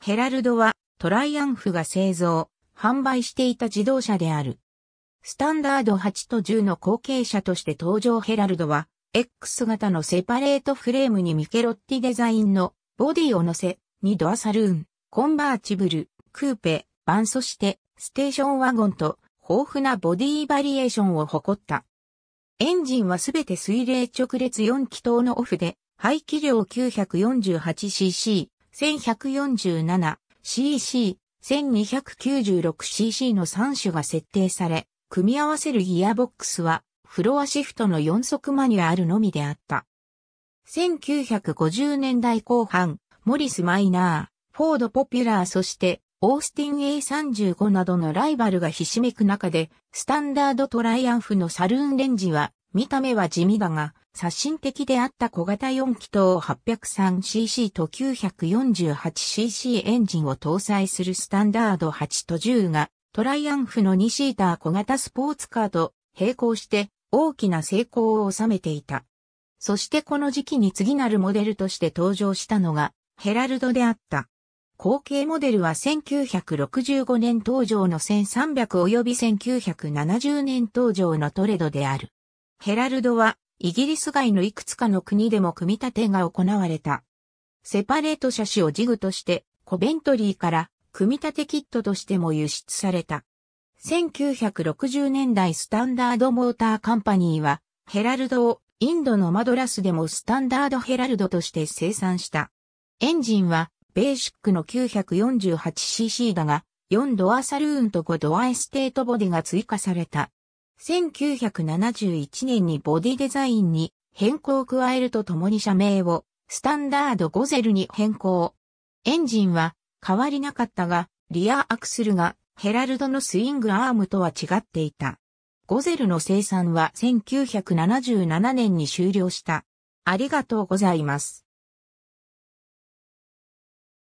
ヘラルドはトライアンフが製造、販売していた自動車である。スタンダード8と10の後継者として登場ヘラルドは、X 型のセパレートフレームにミケロッティデザインのボディを乗せ、2ドアサルーン、コンバーチブル、クーペ、バンそしてステーションワゴンと豊富なボディバリエーションを誇った。エンジンはすべて水冷直列4気筒のオフで、排気量 948cc、1147cc、1296cc の3種が設定され、組み合わせるギアボックスは、フロアシフトの4速マニュアルのみであった。1950年代後半、モリス・マイナー、フォード・ポピュラーそして、オースティン A35 などのライバルがひしめく中で、スタンダードトライアンフのサルーンレンジは、見た目は地味だが、刷新的であった小型4気筒 803cc と 948cc エンジンを搭載するスタンダード8と10がトライアンフの2シーター小型スポーツカーと並行して大きな成功を収めていた。そしてこの時期に次なるモデルとして登場したのがヘラルドであった。後継モデルは1965年登場の1300及び1970年登場のトレドである。ヘラルドはイギリス外のいくつかの国でも組み立てが行われた。セパレート車種をジグとして、コベントリーから組み立てキットとしても輸出された。1960年代スタンダードモーターカンパニーは、ヘラルドをインドのマドラスでもスタンダードヘラルドとして生産した。エンジンは、ベーシックの 948cc だが、4ドアサルーンと5ドアエステートボディが追加された。1971年にボディデザインに変更を加えるとともに社名をスタンダードゴゼルに変更。エンジンは変わりなかったが、リアアクスルがヘラルドのスイングアームとは違っていた。ゴゼルの生産は1977年に終了した。ありがとうございます。